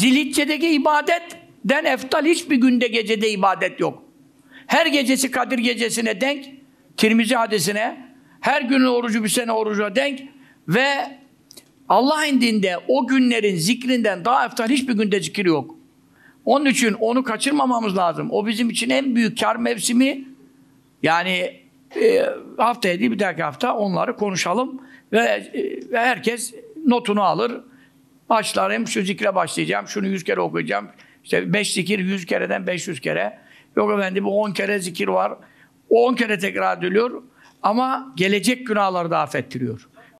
Zilhicce'deki ibadetten eftal hiçbir günde gecede ibadet yok. Her gecesi Kadir gecesine denk, Tirmizi hadisine, her günün orucu bir sene orucuna denk ve Allah indinde o günlerin zikrinden daha eftal hiçbir günde zikir yok. Onun için onu kaçırmamamız lazım. O bizim için en büyük kar mevsimi. Yani e, haftaya değil bir dahaki hafta onları konuşalım ve, e, ve herkes notunu alır. Başlarım hem şu zikre başlayacağım, şunu yüz kere okuyacağım. İşte beş zikir yüz kereden beş yüz kere. Yok efendim on kere zikir var. O on kere tekrar ediliyor. Ama gelecek günahları da affettiriyor.